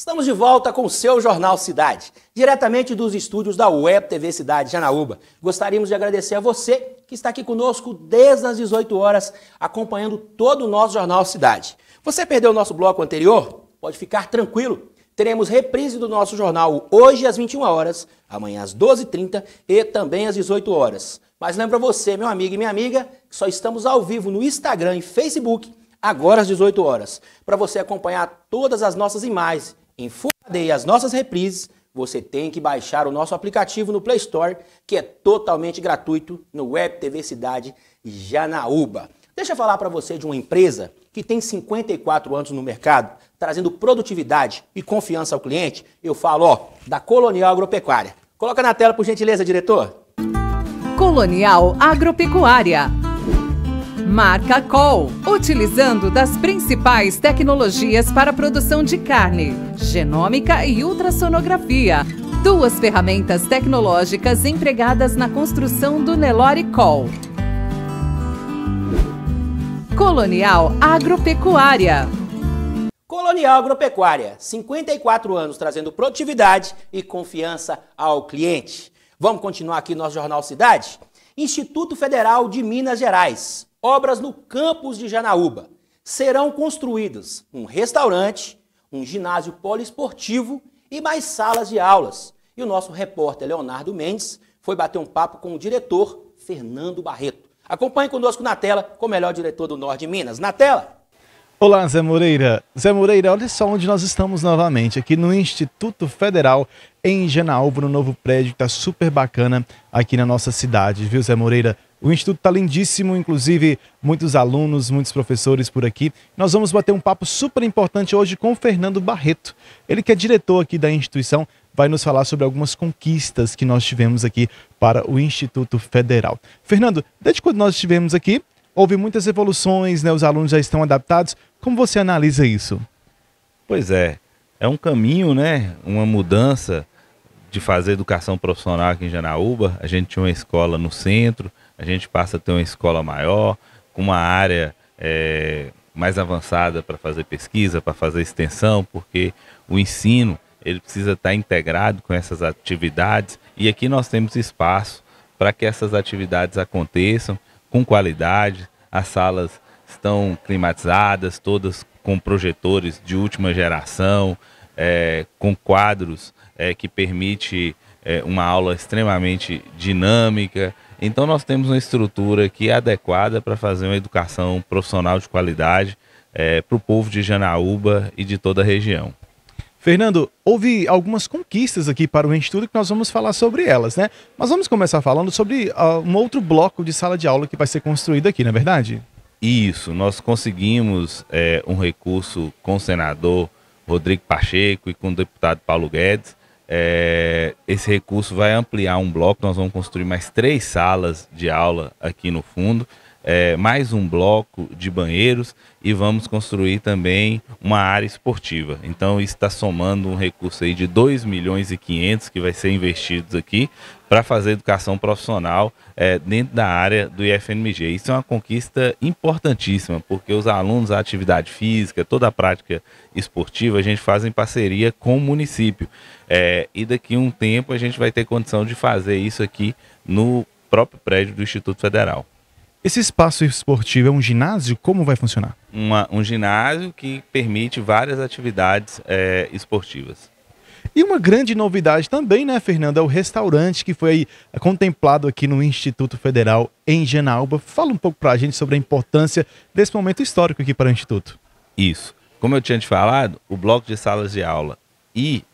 Estamos de volta com o seu Jornal Cidade, diretamente dos estúdios da Web TV Cidade Janaúba. Gostaríamos de agradecer a você que está aqui conosco desde as 18 horas, acompanhando todo o nosso Jornal Cidade. Você perdeu o nosso bloco anterior? Pode ficar tranquilo. Teremos reprise do nosso jornal hoje às 21 horas, amanhã às 12h30 e também às 18 horas. Mas lembra você, meu amigo e minha amiga, que só estamos ao vivo no Instagram e Facebook agora às 18 horas, para você acompanhar todas as nossas imagens em Full HD e as nossas reprises, você tem que baixar o nosso aplicativo no Play Store, que é totalmente gratuito no Web TV Cidade Janaúba. Deixa eu falar para você de uma empresa que tem 54 anos no mercado, trazendo produtividade e confiança ao cliente. Eu falo, ó, da Colonial Agropecuária. Coloca na tela, por gentileza, diretor. Colonial Agropecuária Marca Col, utilizando das principais tecnologias para a produção de carne, genômica e ultrassonografia. Duas ferramentas tecnológicas empregadas na construção do Nelore Col. Colonial Agropecuária. Colonial Agropecuária, 54 anos trazendo produtividade e confiança ao cliente. Vamos continuar aqui nosso Jornal Cidade? Instituto Federal de Minas Gerais obras no campus de Janaúba. Serão construídas um restaurante, um ginásio poliesportivo e mais salas de aulas. E o nosso repórter Leonardo Mendes foi bater um papo com o diretor Fernando Barreto. Acompanhe conosco na tela com o melhor diretor do Norte de Minas. Na tela! Olá, Zé Moreira. Zé Moreira, olha só onde nós estamos novamente, aqui no Instituto Federal em Janaúba, no novo prédio, está super bacana aqui na nossa cidade, viu, Zé Moreira? O instituto está lindíssimo, inclusive muitos alunos, muitos professores por aqui. Nós vamos bater um papo super importante hoje com o Fernando Barreto. Ele que é diretor aqui da instituição, vai nos falar sobre algumas conquistas que nós tivemos aqui para o Instituto Federal. Fernando, desde quando nós estivemos aqui, Houve muitas evoluções, né? os alunos já estão adaptados. Como você analisa isso? Pois é, é um caminho, né? Uma mudança de fazer educação profissional aqui em Janaúba. A gente tinha uma escola no centro, a gente passa a ter uma escola maior, com uma área é, mais avançada para fazer pesquisa, para fazer extensão, porque o ensino ele precisa estar tá integrado com essas atividades e aqui nós temos espaço para que essas atividades aconteçam com qualidade, as salas estão climatizadas, todas com projetores de última geração, é, com quadros é, que permite é, uma aula extremamente dinâmica. Então nós temos uma estrutura que é adequada para fazer uma educação profissional de qualidade é, para o povo de Janaúba e de toda a região. Fernando, houve algumas conquistas aqui para o Instituto que nós vamos falar sobre elas, né? Mas vamos começar falando sobre uh, um outro bloco de sala de aula que vai ser construído aqui, não é verdade? Isso, nós conseguimos é, um recurso com o senador Rodrigo Pacheco e com o deputado Paulo Guedes. É, esse recurso vai ampliar um bloco, nós vamos construir mais três salas de aula aqui no fundo é, mais um bloco de banheiros e vamos construir também uma área esportiva. Então está somando um recurso aí de 2 milhões e 500 que vai ser investidos aqui para fazer educação profissional é, dentro da área do IFMG. Isso é uma conquista importantíssima, porque os alunos, a atividade física, toda a prática esportiva, a gente faz em parceria com o município. É, e daqui a um tempo a gente vai ter condição de fazer isso aqui no próprio prédio do Instituto Federal. Esse espaço esportivo é um ginásio? Como vai funcionar? Uma, um ginásio que permite várias atividades é, esportivas. E uma grande novidade também, né, Fernando, é o restaurante que foi é, contemplado aqui no Instituto Federal em Genaúba. Fala um pouco para a gente sobre a importância desse momento histórico aqui para o Instituto. Isso. Como eu tinha te falado, o bloco de salas de aula e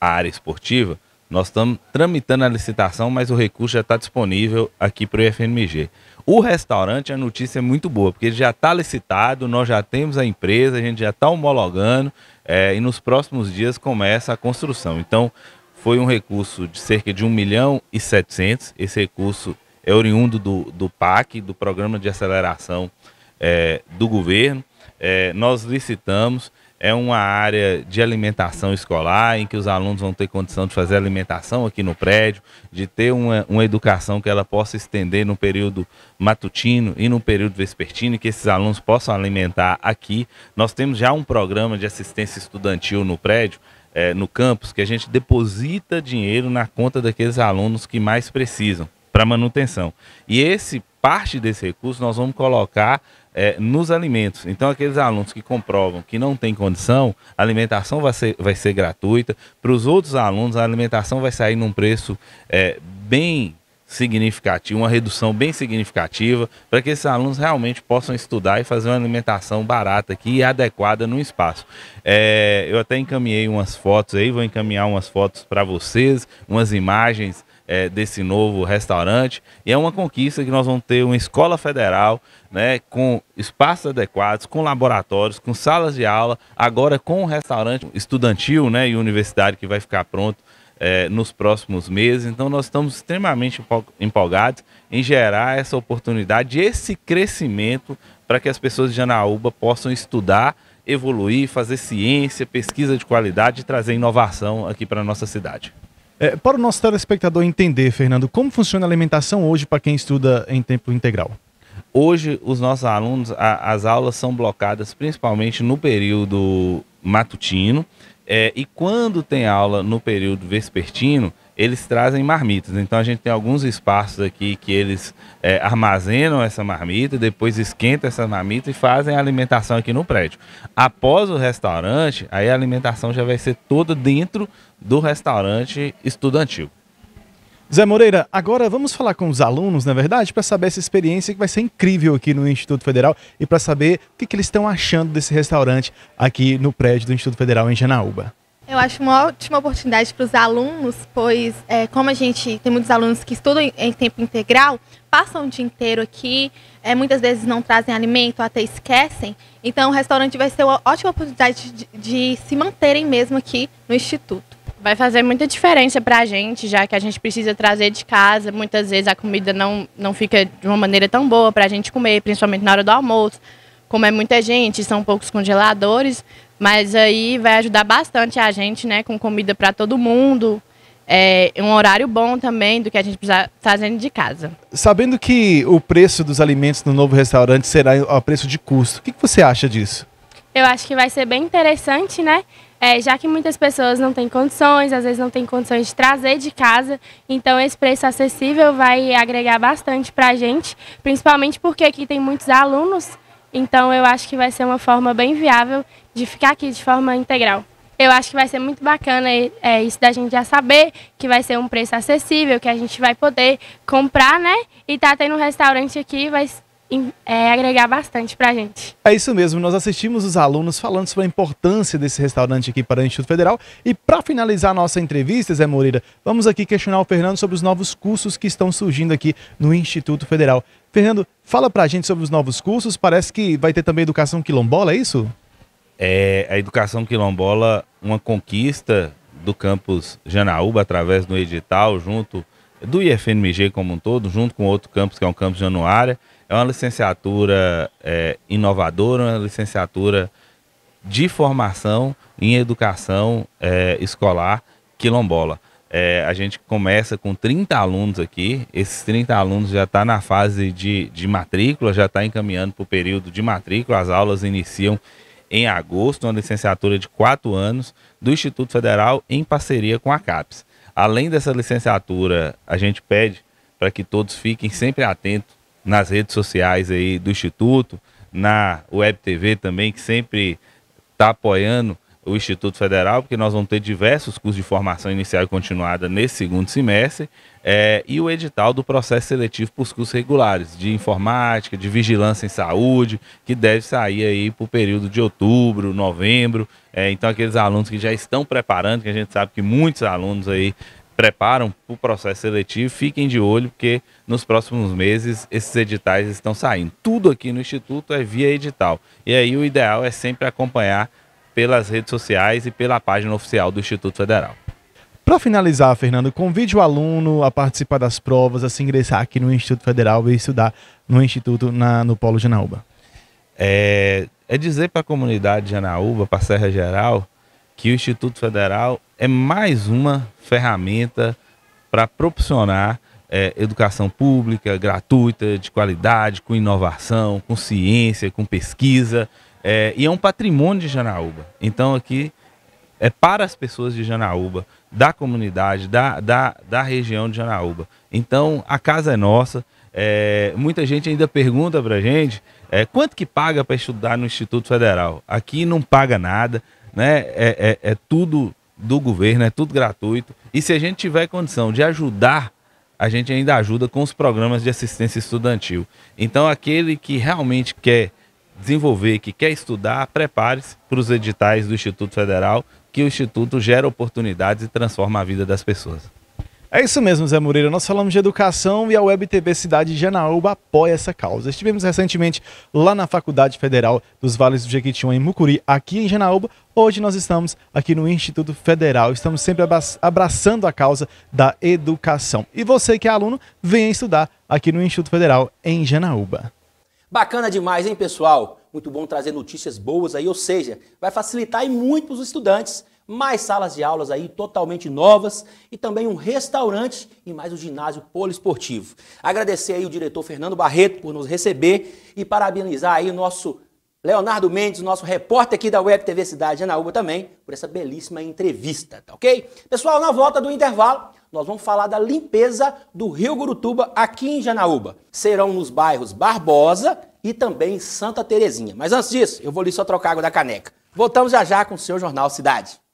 a área esportiva nós estamos tramitando a licitação, mas o recurso já está disponível aqui para o IFMG. O restaurante, a notícia é muito boa, porque ele já está licitado, nós já temos a empresa, a gente já está homologando é, e nos próximos dias começa a construção. Então, foi um recurso de cerca de 1 milhão e 700. Esse recurso é oriundo do, do PAC, do Programa de Aceleração é, do Governo. É, nós licitamos é uma área de alimentação escolar, em que os alunos vão ter condição de fazer alimentação aqui no prédio, de ter uma, uma educação que ela possa estender no período matutino e no período vespertino, que esses alunos possam alimentar aqui. Nós temos já um programa de assistência estudantil no prédio, é, no campus, que a gente deposita dinheiro na conta daqueles alunos que mais precisam para manutenção. E esse parte desse recurso nós vamos colocar é, nos alimentos. Então, aqueles alunos que comprovam que não tem condição, a alimentação vai ser, vai ser gratuita. Para os outros alunos, a alimentação vai sair num preço é, bem significativo, uma redução bem significativa, para que esses alunos realmente possam estudar e fazer uma alimentação barata aqui e adequada no espaço. É, eu até encaminhei umas fotos aí, vou encaminhar umas fotos para vocês, umas imagens é, desse novo restaurante. E é uma conquista que nós vamos ter uma escola federal, né, com espaços adequados, com laboratórios, com salas de aula, agora com um restaurante estudantil né, e universitário que vai ficar pronto é, nos próximos meses. Então, nós estamos extremamente empolgados em gerar essa oportunidade, esse crescimento para que as pessoas de Janaúba possam estudar, evoluir, fazer ciência, pesquisa de qualidade e trazer inovação aqui para a nossa cidade. É, para o nosso telespectador entender, Fernando, como funciona a alimentação hoje para quem estuda em tempo integral? Hoje, os nossos alunos, a, as aulas são blocadas principalmente no período matutino, é, e quando tem aula no período vespertino, eles trazem marmitas. Então a gente tem alguns espaços aqui que eles é, armazenam essa marmita, depois esquentam essa marmita e fazem a alimentação aqui no prédio. Após o restaurante, aí a alimentação já vai ser toda dentro do restaurante estudantil. Zé Moreira, agora vamos falar com os alunos, na é verdade, para saber essa experiência que vai ser incrível aqui no Instituto Federal e para saber o que, que eles estão achando desse restaurante aqui no prédio do Instituto Federal em Janaúba. Eu acho uma ótima oportunidade para os alunos, pois é, como a gente tem muitos alunos que estudam em tempo integral, passam o dia inteiro aqui, é, muitas vezes não trazem alimento, até esquecem. Então o restaurante vai ser uma ótima oportunidade de, de se manterem mesmo aqui no Instituto. Vai fazer muita diferença para a gente, já que a gente precisa trazer de casa. Muitas vezes a comida não, não fica de uma maneira tão boa para a gente comer, principalmente na hora do almoço como é muita gente, são poucos congeladores, mas aí vai ajudar bastante a gente, né? Com comida para todo mundo. É, um horário bom também do que a gente precisa tá fazendo de casa. Sabendo que o preço dos alimentos no novo restaurante será a preço de custo, o que, que você acha disso? Eu acho que vai ser bem interessante, né? É, já que muitas pessoas não têm condições, às vezes não têm condições de trazer de casa, então esse preço acessível vai agregar bastante para a gente, principalmente porque aqui tem muitos alunos, então eu acho que vai ser uma forma bem viável de ficar aqui de forma integral. Eu acho que vai ser muito bacana é, é, isso da gente já saber que vai ser um preço acessível, que a gente vai poder comprar, né? E tá tendo um restaurante aqui, vai é, agregar bastante para a gente. É isso mesmo, nós assistimos os alunos falando sobre a importância desse restaurante aqui para o Instituto Federal. E para finalizar a nossa entrevista, Zé Moreira, vamos aqui questionar o Fernando sobre os novos cursos que estão surgindo aqui no Instituto Federal. Fernando, fala para a gente sobre os novos cursos, parece que vai ter também educação quilombola, é isso? é a educação quilombola uma conquista do campus Janaúba através do edital junto do IFMG como um todo, junto com outro campus que é um campus Januária. É uma licenciatura é, inovadora, uma licenciatura de formação em educação é, escolar quilombola. É, a gente começa com 30 alunos aqui, esses 30 alunos já estão tá na fase de, de matrícula, já está encaminhando para o período de matrícula, as aulas iniciam em agosto, uma licenciatura de quatro anos do Instituto Federal em parceria com a CAPES. Além dessa licenciatura, a gente pede para que todos fiquem sempre atentos nas redes sociais aí do Instituto, na Web TV também, que sempre está apoiando o Instituto Federal, porque nós vamos ter diversos cursos de formação inicial e continuada nesse segundo semestre, é, e o edital do processo seletivo para os cursos regulares, de informática, de vigilância em saúde, que deve sair aí para o período de outubro, novembro. É, então, aqueles alunos que já estão preparando, que a gente sabe que muitos alunos aí preparam para o processo seletivo, fiquem de olho, porque nos próximos meses esses editais estão saindo. Tudo aqui no Instituto é via edital. E aí o ideal é sempre acompanhar pelas redes sociais e pela página oficial do Instituto Federal. Para finalizar, Fernando, convide o aluno a participar das provas, a se ingressar aqui no Instituto Federal e estudar no Instituto na, no Polo Janaúba. É, é dizer para a comunidade de Janaúba, para a Serra Geral, que o Instituto Federal é mais uma ferramenta para proporcionar é, educação pública, gratuita, de qualidade, com inovação, com ciência, com pesquisa. É, e é um patrimônio de Janaúba. Então aqui é para as pessoas de Janaúba, da comunidade, da, da, da região de Janaúba. Então a casa é nossa. É, muita gente ainda pergunta para gente é, quanto que paga para estudar no Instituto Federal. Aqui não paga nada, né? É, é, é, tudo do governo, é tudo gratuito. E se a gente tiver condição de ajudar, a gente ainda ajuda com os programas de assistência estudantil. Então aquele que realmente quer desenvolver, que quer estudar, prepare-se para os editais do Instituto Federal, que o Instituto gera oportunidades e transforma a vida das pessoas. É isso mesmo, Zé Moreira. Nós falamos de educação e a WebTV Cidade de Janaúba apoia essa causa. Estivemos recentemente lá na Faculdade Federal dos Vales do Jequitinhonha em Mucuri, aqui em Janaúba. Hoje nós estamos aqui no Instituto Federal. Estamos sempre abraçando a causa da educação. E você que é aluno, venha estudar aqui no Instituto Federal em Janaúba. Bacana demais, hein, pessoal? Muito bom trazer notícias boas aí, ou seja, vai facilitar e muito para os estudantes. Mais salas de aulas aí totalmente novas e também um restaurante e mais um ginásio poliesportivo. Agradecer aí o diretor Fernando Barreto por nos receber e parabenizar aí o nosso Leonardo Mendes, nosso repórter aqui da Web TV Cidade Anaúba também, por essa belíssima entrevista, tá ok? Pessoal, na volta do intervalo, nós vamos falar da limpeza do Rio Gurutuba aqui em Janaúba. Serão nos bairros Barbosa e também Santa Terezinha. Mas antes disso, eu vou ali só trocar água da caneca. Voltamos já já com o seu Jornal Cidade.